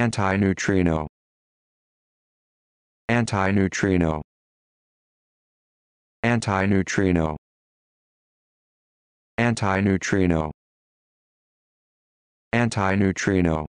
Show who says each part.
Speaker 1: Antineutrino. Antineutrino. Antineutrino. Antineutrino. Antineutrino.